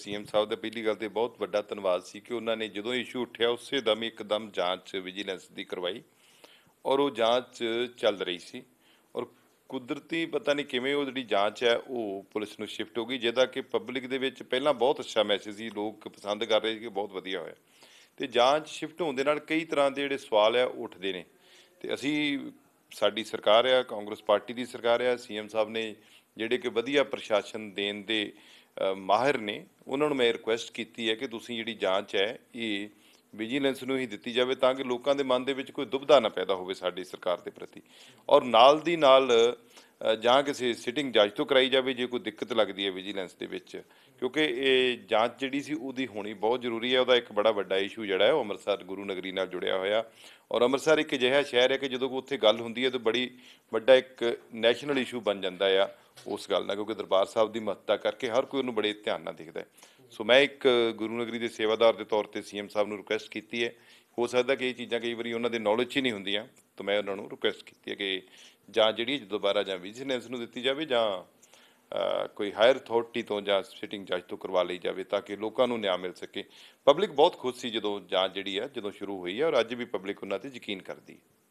CM ਸਾਹਿਬ ਦਾ ਪਹਿਲੀ ਗੱਲ ਤੇ ਬਹੁਤ ਵੱਡਾ ਧੰਨਵਾਦ ਸੀ ਕਿ ਉਹਨਾਂ ਨੇ ਜਦੋਂ ਇਸ਼ੂ ਉੱਠਿਆ ਉਸੇ ਦਮ ਇੱਕਦਮ ਜਾਂਚ ਵਿਜੀਲੈਂਸ ਦੀ ਕਰਵਾਈ ਔਰ ਉਹ ਜਾਂਚ ਚੱਲ ਰਹੀ ਸੀ ਔਰ ਕੁਦਰਤੀ ਪਤਾ ਨਹੀਂ ਕਿਵੇਂ ਉਹ ਜਿਹੜੀ ਜਾਂਚ ਹੈ ਉਹ ਪੁਲਿਸ ਨੂੰ ਸ਼ਿਫਟ ਹੋ ਗਈ ਜਿਹਦਾ ਕਿ ਪਬਲਿਕ ਦੇ ਵਿੱਚ ਪਹਿਲਾਂ ਬਹੁਤ ਅੱਛਾ ਮੈਸੇਜ ਸੀ ਲੋਕ ਪਸੰਦ ਕਰ ਰਹੇ ਸੀ ਕਿ ਬਹੁਤ ਵਧੀਆ ਹੋਇਆ ਤੇ ਜਾਂਚ ਸ਼ਿਫਟ ਹੋਣ ਦੇ ਨਾਲ ਕਈ ਤਰ੍ਹਾਂ ਦੇ ਜਿਹੜੇ ਸਵਾਲ ਆ ਉੱਠਦੇ ਨੇ ਤੇ ਅਸੀਂ ਸਾਡੀ ਸਰਕਾਰ ਆ ਕਾਂਗਰਸ ਪਾਰਟੀ ਦੀ ਸਰਕਾਰ ਆ ਸੀਐਮ ਸਾਹਿਬ ਨੇ ਜਿਹੜੇ ਕਿ ਵਧੀਆ ਪ੍ਰਸ਼ਾਸਨ ਦੇਣ ਦੇ ਮਾਹਿਰ ਨੇ ਉਹਨਾਂ ਨੂੰ ਮੈਂ ਰਿਕੁਐਸਟ ਕੀਤੀ ਹੈ ਕਿ ਤੁਸੀਂ ਜਿਹੜੀ ਜਾਂਚ ਹੈ ਇਹ ਵਿਜੀਲੈਂਸ ਨੂੰ ਹੀ ਦਿੱਤੀ ਜਾਵੇ ਤਾਂ ਕਿ ਲੋਕਾਂ ਦੇ ਮਨ ਦੇ ਵਿੱਚ ਕੋਈ ਦੁਬਿਧਾ ਨਾ ਪੈਦਾ ਹੋਵੇ ਸਾਡੀ ਸਰਕਾਰ ਦੇ ਪ੍ਰਤੀ ਔਰ ਨਾਲ ਦੀ ਨਾਲ ਜਾਂ ਕਿਸੇ ਸਿਟਿੰਗ ਜੱਜ ਤੋਂ ਕਰਾਈ ਜਾਵੇ ਜੇ ਕੋਈ ਦਿੱਕਤ ਲੱਗਦੀ ਹੈ ਵਿਜੀਲੈਂਸ ਦੇ ਵਿੱਚ ਕਿਉਂਕਿ ਇਹ ਜਾਂਚ ਜਿਹੜੀ ਸੀ ਉਹਦੀ ਹੋਣੀ ਬਹੁਤ ਜ਼ਰੂਰੀ ਹੈ ਉਹਦਾ ਇੱਕ ਬੜਾ ਵੱਡਾ ਇਸ਼ੂ ਜਿਹੜਾ ਹੈ ਉਹ ਅੰਮ੍ਰਿਤਸਰ ਗੁਰੂ ਨਗਰੀ ਨਾਲ ਜੁੜਿਆ ਹੋਇਆ ਔਰ ਅੰਮ੍ਰਿਤਸਰ ਇੱਕ ਅਜਿਹਾ ਸ਼ਹਿਰ ਹੈ ਕਿ ਜਦੋਂ ਉੱਥੇ ਗੱਲ ਹੁੰਦੀ ਹੈ ਤਾਂ ਬੜੀ ਵੱਡਾ ਇੱਕ ਨੈਸ਼ਨਲ ਇਸ਼ੂ ਬਣ ਜਾਂਦਾ ਆ ਉਸ ਗੱਲ ਨਾਲ ਕਿਉਂਕਿ ਦਰਬਾਰ ਸਾਹਿਬ ਦੀ ਮਹੱਤਤਾ ਕਰਕੇ ਹਰ ਕੋਈ ਉਹਨੂੰ ਬੜੇ ਧਿਆਨ ਨਾਲ ਦੇਖਦਾ ਹੈ ਸੋ ਮੈਂ ਇੱਕ ਗੁਰੂ ਨਗਰੀ ਦੇ ਸੇਵਾਦਾਰ ਦੇ ਤੌਰ ਤੇ ਸੀਐਮ ਸਾਹਿਬ ਨੂੰ ਰਿਕੁਐਸਟ ਕੀਤੀ ਹੈ ਹੋ ਸਕਦਾ ਕਿ ਇਹ ਚੀਜ਼ਾਂ ਕਈ ਵਾਰੀ ਉਹਨਾਂ ਦੇ ਨੌਲੇਜ 'ਚ ਹੀ ਨਹੀਂ ਹੁੰਦੀਆਂ ਤਾਂ ਮੈਂ ਉਹਨਾਂ ਨੂੰ ਰਿਕੁਐਸਟ ਕੀਤੀ ਹੈ ਕਿ ਜਾਂ ਜਿਹੜੀ ਦੁਬਾਰਾ ਜਾਂ ਵਿਜੀਲੈਂਸ ਨੂੰ ਦਿੱਤੀ ਜਾਵੇ ਜਾਂ ਕੋਈ ਹਾਇਰ ਅਥਾਰਟੀ ਤੋਂ ਜਾਂ ਸਿਟਿੰਗ ਜੱਜ ਤੋਂ ਕਰਵਾ ਲਈ ਜਾਵੇ ਤਾਂ ਕਿ ਲੋਕਾਂ ਨੂੰ ਨਿਆਂ ਮਿਲ ਸਕੇ ਪਬਲਿਕ ਬਹੁਤ ਖੁਸ਼ ਸੀ ਜਦੋਂ ਜਾਂ ਜਿਹੜੀ ਹੈ ਜਦੋਂ ਸ਼ੁਰੂ ਹੋਈ ਹੈ ਔਰ ਅੱਜ ਵੀ ਪਬਲਿਕ ਉਹਨਾਂ ਤੇ ਯਕੀਨ ਕਰਦੀ ਹੈ